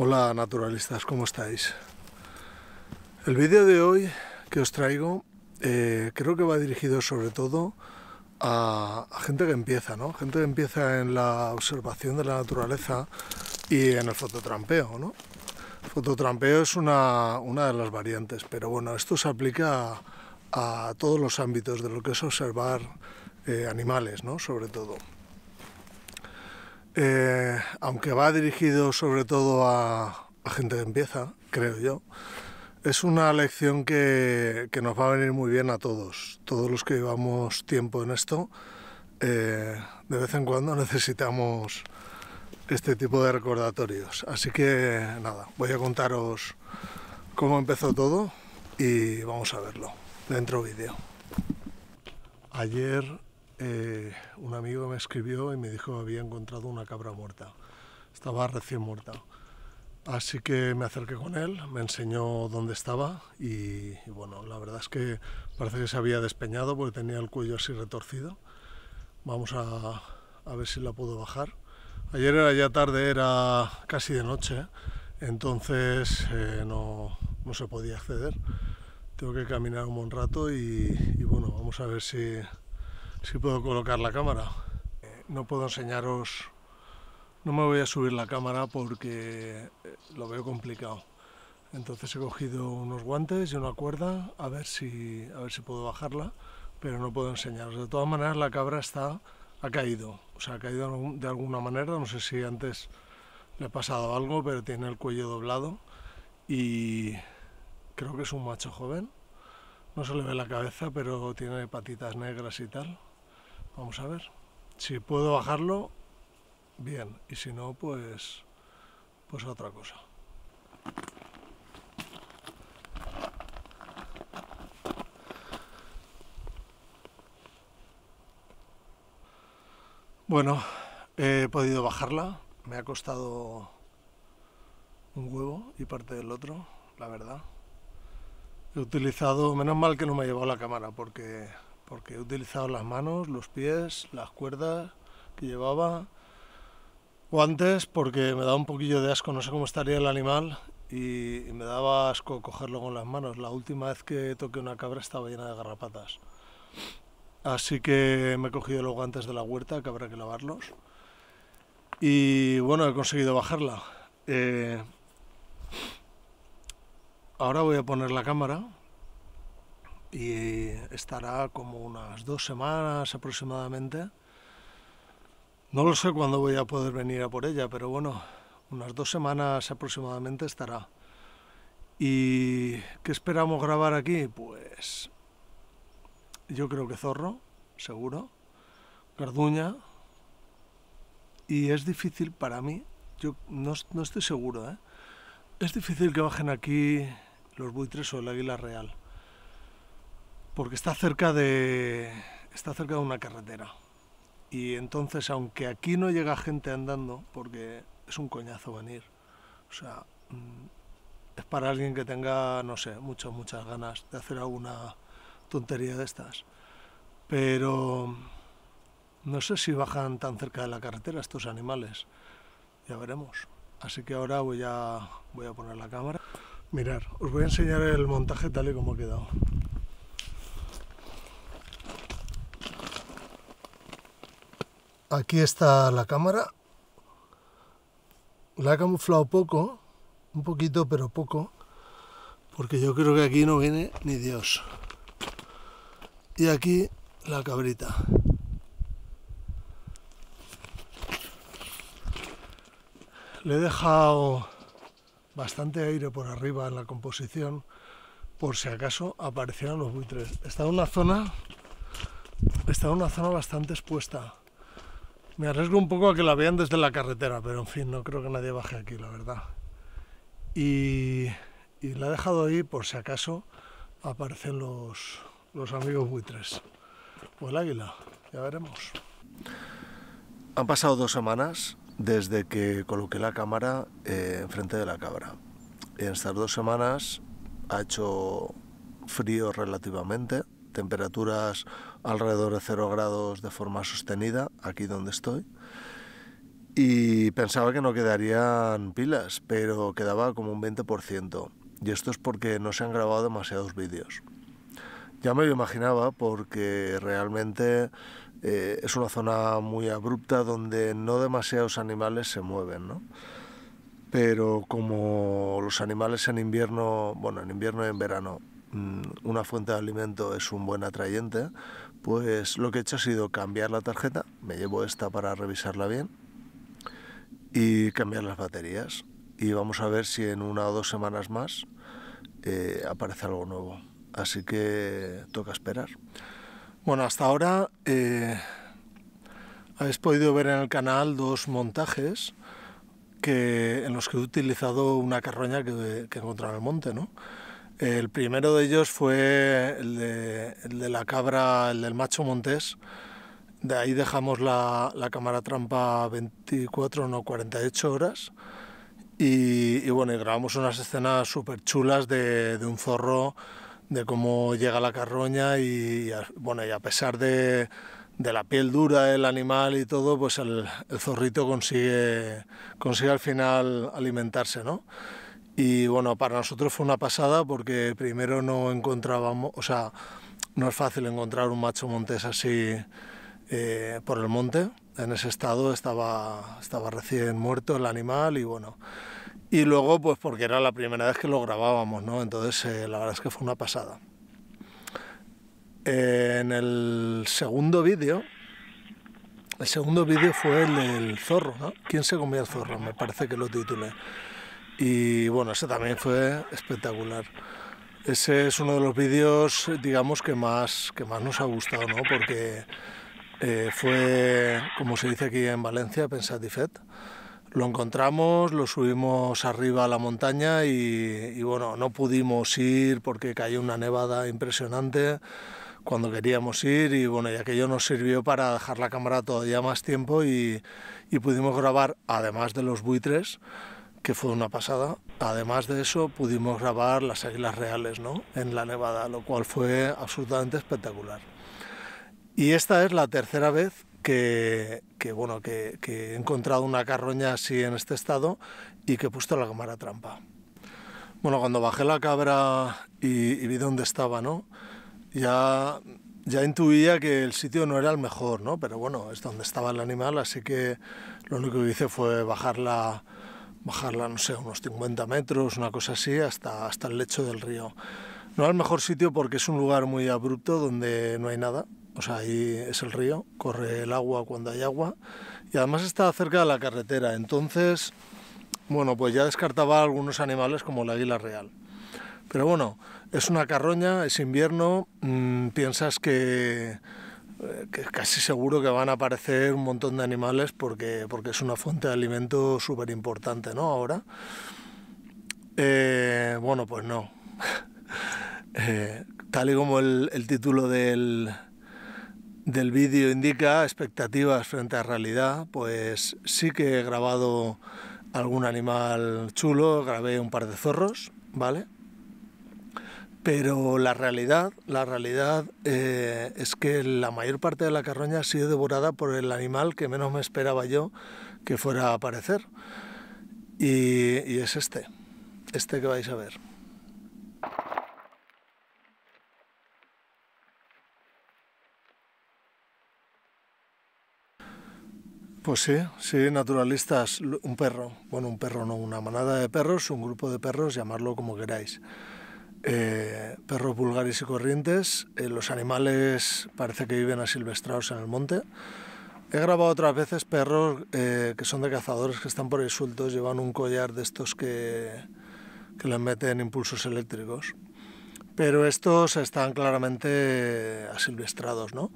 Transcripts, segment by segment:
Hola naturalistas, ¿cómo estáis? El vídeo de hoy que os traigo eh, creo que va dirigido sobre todo a, gente que empieza, ¿no? Gente que empieza en la observación de la naturaleza y en el fototrampeo, ¿no? fototrampeo es una, de las variantes, pero bueno, esto se aplica a, todos los ámbitos de lo que es observar eh, animales, ¿no? Sobre todo. Eh, aunque va dirigido sobre todo a, gente que empieza, creo yo, es una lección que, nos va a venir muy bien a todos, todos los que llevamos tiempo en esto. Eh, de vez en cuando necesitamos este tipo de recordatorios. Así que nada, voy a contaros cómo empezó todo y vamos a verlo dentro vídeo. Ayer eh, un amigo me escribió y me dijo que había encontrado una cabra muerta. Estaba recién muerta. Así que me acerqué con él, me enseñó dónde estaba y, bueno, la verdad es que parece que se había despeñado porque tenía el cuello así retorcido. Vamos a, ver si la puedo bajar. Ayer era ya tarde, era casi de noche, entonces eh, no, se podía acceder. Tengo que caminar un buen rato y bueno, vamos a ver si, si puedo colocar la cámara. Eh, no puedo enseñaros, no me voy a subir la cámara porque eh, lo veo complicado. Entonces he cogido unos guantes y una cuerda a ver si, a ver si puedo bajarla, pero no puedo enseñaros. De todas maneras la cabra está, ha caído, o sea, ha caído de alguna manera, no sé si antes le ha pasado algo, pero tiene el cuello doblado y creo que es un macho joven. No se le ve la cabeza, pero tiene patitas negras y tal. Vamos a ver. Si puedo bajarlo, bien. Y si no, pues, pues otra cosa. Bueno, he podido bajarla. Me ha costado un huevo y parte del otro, la verdad. He utilizado, menos mal que no me ha llevado la cámara porque porque he utilizado las manos, los pies, las cuerdas que llevaba, guantes porque me daba un poquillo de asco, no sé cómo estaría el animal y me daba asco cogerlo con las manos. La última vez que toqué una cabra estaba llena de garrapatas. Así que me he cogido los guantes de la huerta, que habrá que lavarlos. Y bueno, he conseguido bajarla. Eh, ahora voy a poner la cámara y estará como unas dos semanas aproximadamente. No lo sé cuándo voy a poder venir a por ella, pero bueno, unas dos semanas aproximadamente estará. ¿Y qué esperamos grabar aquí? Pues yo creo que zorro, seguro, garduña, y es difícil para mí, yo no, estoy seguro, ¿eh? es difícil que bajen aquí los buitres o el águila real porque está cerca de está cerca de una carretera. Y entonces, aunque aquí no llega gente andando, porque es un coñazo venir, o sea, mm, es para alguien que tenga, no sé, muchas, muchas ganas de hacer alguna tontería de estas. Pero no sé si bajan tan cerca de la carretera estos animales. Ya veremos. Así que ahora voy a, voy a poner la cámara. Mirar, os voy a enseñar el montaje tal y como ha quedado. Aquí está la cámara. La he camuflado poco, un poquito pero poco, porque yo creo que aquí no viene ni Dios. Y aquí la cabrita. Le he dejado bastante aire por arriba en la composición, por si acaso aparecieran los buitres. Está en una zona, está en una zona bastante expuesta. Me arriesgo un poco a que la vean desde la carretera, pero en fin, no creo que nadie baje aquí, la verdad. Y, la he dejado ahí por si acaso aparecen los, amigos buitres. O pues, el águila, ya veremos. Han pasado dos semanas desde que coloqué la cámara eh, enfrente de la cabra. En estas dos semanas ha hecho frío relativamente, temperaturas alrededor de 0 grados de forma sostenida, aquí donde estoy. Y pensaba que no quedarían pilas, pero quedaba como un 20%. Y esto es porque no se han grabado demasiados vídeos. Ya me lo imaginaba porque realmente eh, es una zona muy abrupta donde no demasiados animales se mueven, Pero como los animales en invierno, bueno, en invierno y en verano Mm, una fuente de alimento es un buen atrayente, pues lo que he hecho ha sido cambiar la tarjeta, me llevo esta para revisarla bien y cambiar las baterías. Y vamos a ver si en una o dos semanas más eh, aparece algo nuevo. Así que toca esperar. Bueno, hasta ahora eh, habéis podido ver en el canal dos montajes que, en los que he utilizado una carroña que, que he encontrado en el monte, ¿no? El primero de ellos fue el de, la cabra, el del macho montés. De ahí dejamos la, cámara trampa 24, no 48 horas. Y, bueno, grabamos unas escenas súper chulas de, un zorro, de cómo llega la carroña y, a, pesar de, la piel dura del animal y todo, pues el, zorrito consigue, consigue al final alimentarse, ¿no? Y bueno, para nosotros fue una pasada porque primero no encontrábamos, o sea, no es fácil encontrar un macho montés así eh, por el monte. En ese estado estaba, estaba recién muerto el animal y bueno. Y luego, pues porque era la primera vez que lo grabábamos, ¿no? Entonces, eh, la verdad es que fue una pasada. Eh, en el segundo vídeo, el segundo vídeo fue el del zorro, ¿no? ¿Quién se comía el zorro? Me parece que lo titulé. Y bueno, ese también fue espectacular. Ese es uno de los vídeos, digamos, que más, que más nos ha gustado, ¿no? Porque eh, fue, como se dice aquí en Valencia, Pensatifet. Lo encontramos, lo subimos arriba a la montaña y, y bueno, no pudimos ir porque cayó una nevada impresionante cuando queríamos ir y bueno, y aquello nos sirvió para dejar la cámara todavía más tiempo y, y pudimos grabar, además de los buitres, que fue una pasada. Además de eso, pudimos grabar las águilas reales ¿no? en la nevada, lo cual fue absolutamente espectacular. Y esta es la tercera vez que, que bueno, que, he encontrado una carroña así en este estado y que he puesto la cámara trampa. Bueno, cuando bajé la cabra y, vi dónde estaba, ¿no? ya, ya intuía que el sitio no era el mejor, ¿no? pero bueno, es donde estaba el animal, así que lo único que hice fue bajarla bajarla, no sé, unos 50 metros, una cosa así, hasta, hasta el lecho del río. No es el mejor sitio porque es un lugar muy abrupto donde no hay nada, o sea, ahí es el río, corre el agua cuando hay agua y además está cerca de la carretera, entonces, bueno, pues ya descartaba algunos animales como el águila real. Pero bueno, es una carroña, es invierno, mm, piensas que que casi seguro que van a aparecer un montón de animales porque, es una fuente de alimento súper importante, ¿no? Ahora. Eh, bueno, pues no. Eh, tal y como el, título del, del vídeo indica, expectativas frente a realidad, pues sí que he grabado algún animal chulo, grabé un par de zorros, ¿vale? Pero la realidad, la realidad eh, es que la mayor parte de la carroña ha sido devorada por el animal que menos me esperaba yo que fuera a aparecer. Y, y es este, este que vais a ver. Pues sí, sí, naturalistas, un perro, bueno, un perro no, una manada de perros, un grupo de perros, llamarlo como queráis. Eh, perros vulgares y corrientes. Eh, los animales parece que viven asilvestrados en el monte. He grabado otras veces perros eh, que son de cazadores que están por ahí sueltos, llevan un collar de estos que, que les meten impulsos eléctricos. Pero estos están claramente asilvestrados, ¿no?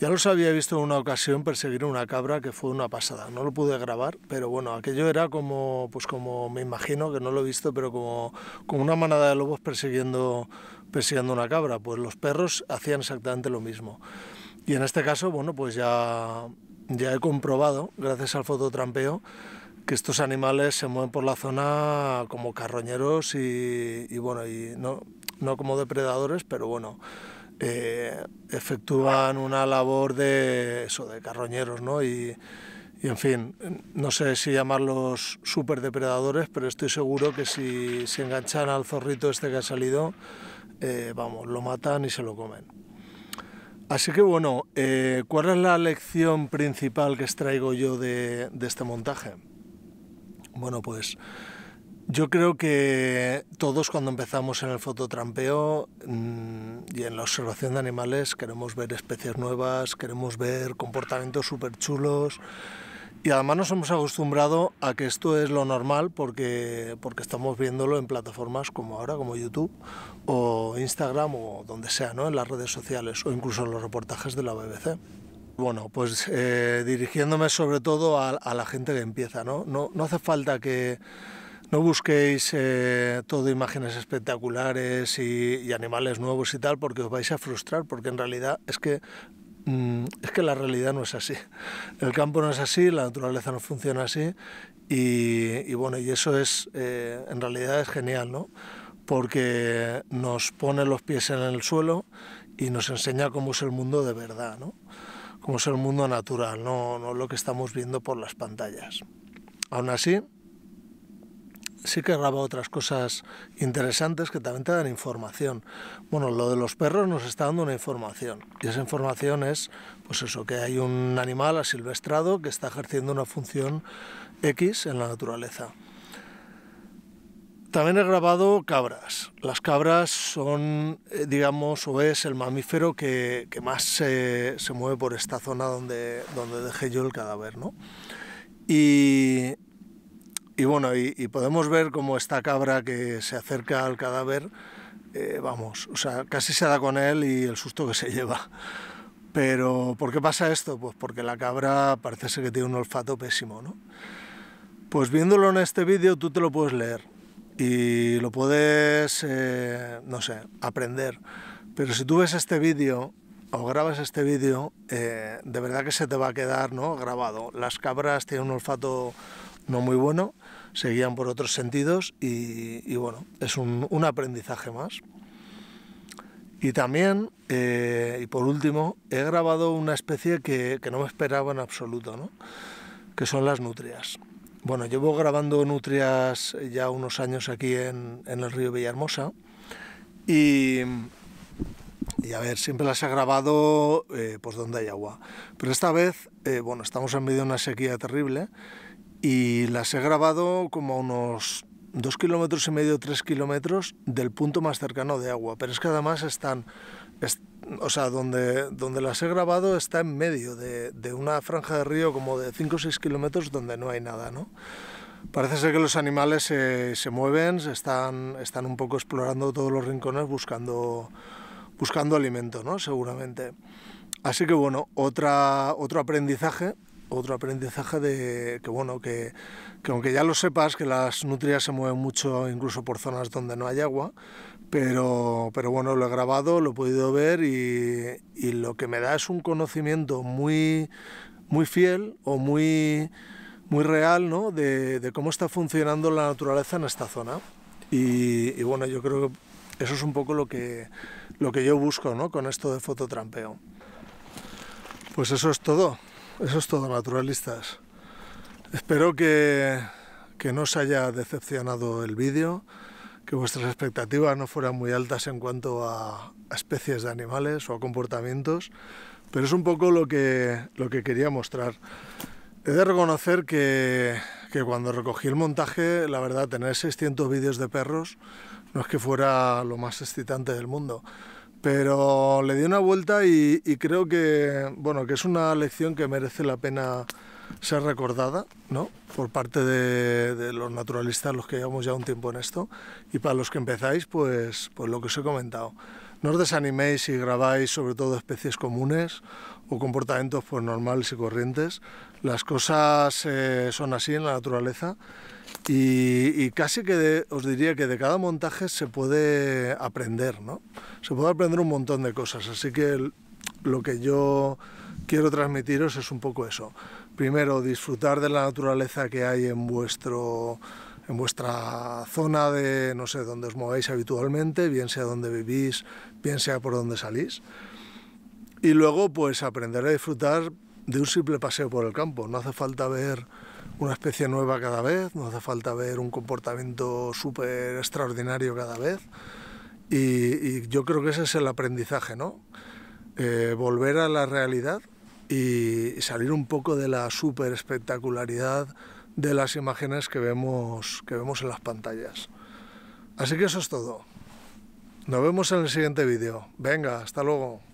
Ya los había visto en una ocasión perseguir una cabra que fue una pasada. No lo pude grabar, pero bueno, aquello era como, pues como me imagino, que no lo he visto, pero como, como una manada de lobos persiguiendo, persiguiendo una cabra. Pues los perros hacían exactamente lo mismo. Y en este caso, bueno, pues ya, ya he comprobado, gracias al fototrampeo, que estos animales se mueven por la zona como carroñeros y, bueno, y no, no como depredadores, pero bueno, eh, efectúan una labor de eso, de carroñeros, Y, en fin, no sé si llamarlos superdepredadores, pero estoy seguro que si se enganchan al zorrito este que ha salido, eh, vamos, lo matan y se lo comen. Así que bueno, eh, ¿cuál es la lección principal que extraigo yo de este montaje? Bueno, pues yo creo que todos cuando empezamos en el fototrampeo mm, y en la observación de animales queremos ver especies nuevas, queremos ver comportamientos súper chulos y además nos hemos acostumbrado a que esto es lo normal porque, porque estamos viéndolo en plataformas como ahora, como YouTube o Instagram o donde sea, ¿no? en las redes sociales o incluso en los reportajes de la BBC. Bueno, pues eh, dirigiéndome sobre todo a, la gente que empieza, ¿no? No, no hace falta que no busquéis eh, todo imágenes espectaculares y, animales nuevos y tal, porque os vais a frustrar, porque en realidad es que, mm, es que la realidad no es así. El campo no es así, la naturaleza no funciona así, y, bueno, y eso es, eh, en realidad es genial, Porque nos pone los pies en el suelo y nos enseña cómo es el mundo de verdad, ¿no? Cómo es el mundo natural, no, no lo que estamos viendo por las pantallas. Aún así, sí que graba otras cosas interesantes que también te dan información. Bueno, lo de los perros nos está dando una información. Y esa información es, pues eso, que hay un animal asilvestrado que está ejerciendo una función X en la naturaleza. También he grabado cabras. Las cabras son, eh, digamos, o es el mamífero que, más se, se, mueve por esta zona donde, donde dejé yo el cadáver, ¿no? Y y bueno, y, podemos ver como esta cabra que se acerca al cadáver, eh, vamos, o sea, casi se da con él y el susto que se lleva. Pero, ¿por qué pasa esto? Pues porque la cabra parece ser que tiene un olfato pésimo, ¿no? Pues viéndolo en este vídeo tú te lo puedes leer y lo puedes, eh, no sé, aprender. Pero si tú ves este vídeo o grabas este vídeo, eh, de verdad que se te va a quedar ¿no? grabado. Las cabras tienen un olfato no muy bueno Seguían por otros sentidos y, bueno, es un, aprendizaje más. Y también, eh, y por último, he grabado una especie que, no me esperaba en absoluto, ¿no? que son las nutrias. Bueno, llevo grabando nutrias ya unos años aquí en, el río Villahermosa y, y, a ver, siempre las he grabado eh, pues donde hay agua. Pero esta vez, eh, bueno, estamos en medio de una sequía terrible y las he grabado como a unos dos kilómetros y medio, tres kilómetros del punto más cercano de agua. Pero es que además están, o sea, donde, donde las he grabado está en medio de, de una franja de río como de 5 o 6 kilómetros donde no hay nada, ¿no? Parece ser que los animales se, mueven, están, están un poco explorando todos los rincones buscando, buscando alimento, ¿no? Seguramente. Así que bueno, otra, otro aprendizaje otro aprendizaje de que, bueno, que, aunque ya lo sepas, que las nutrias se mueven mucho incluso por zonas donde no hay agua, pero, pero bueno, lo he grabado, lo he podido ver y, lo que me da es un conocimiento muy, muy fiel o muy, muy real ¿no? de, cómo está funcionando la naturaleza en esta zona. Y, bueno, yo creo que eso es un poco lo que, lo que yo busco ¿no? con esto de fototrampeo. Pues eso es todo. Eso es todo, naturalistas. Espero que, no os haya decepcionado el vídeo, que vuestras expectativas no fueran muy altas en cuanto a, especies de animales o a comportamientos, pero es un poco lo que, quería mostrar. He de reconocer que, que cuando recogí el montaje, la verdad, tener 600 vídeos de perros no es que fuera lo más excitante del mundo pero le di una vuelta y, creo que, bueno, que es una lección que merece la pena ser recordada, ¿no? Por parte de, los naturalistas, los que llevamos ya un tiempo en esto, y para los que empezáis, pues, pues lo que os he comentado. No os desaniméis si grabáis sobre todo especies comunes o comportamientos pues, normales y corrientes. Las cosas eh, son así en la naturaleza y, casi que os diría que de cada montaje se puede aprender, ¿no? Se puede aprender un montón de cosas, así que lo que yo quiero transmitiros es un poco eso. Primero, disfrutar de la naturaleza que hay en vuestro en vuestra zona de, no sé, donde os movéis habitualmente, bien sea donde vivís, bien sea por donde salís. Y luego, pues aprender a disfrutar de un simple paseo por el campo. No hace falta ver una especie nueva cada vez, no hace falta ver un comportamiento súper extraordinario cada vez. Y, yo creo que ese es el aprendizaje, ¿no? Eh, volver a la realidad y salir un poco de la súper espectacularidad de las imágenes que vemos, que vemos en las pantallas. Así que eso es todo. Nos vemos en el siguiente vídeo. Venga, hasta luego.